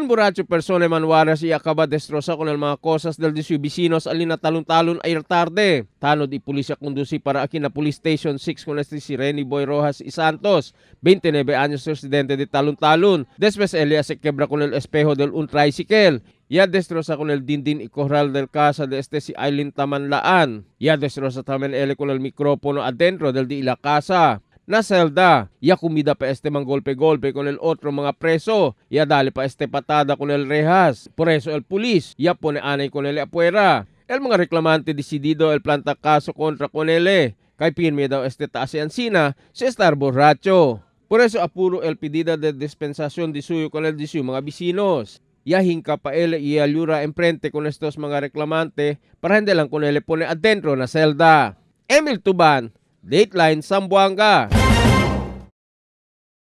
Un borracho persona manwaras y acaba destroza con el mga cosas del de sus vecinos al natalon-talon ay tarde. Tanod ipulisya kundusi para akin na police station 6 con si Reni Boy Rojas y Santos, 29 anos residente de Talon-Talon. Después ella se quebra con el espejo del un tricycle. Ya destroza con el dindin y corral del casa de este si Aileen Tamanlaan. Ya destroza también él con el micrófono adentro del di la casa na selda. Ya kumida pa este mang golpe-golpe con el otro mga preso. Ya dali pa este patada con el rehas. Preso el pulis. Ya pone anay con el apuera. El mga reklamante decidido el planta kaso kontra con ele. Kay pirme daw este taas sina si estar borracho. Por eso apuro el pedida de dispensación de suyo con el disuyo mga bisinos. Yahing ka pa ele y alura enfrente con estos mga reklamante para hindi lang con ele pone adentro na selda. Emil Tuban, Dateline Sambuanga.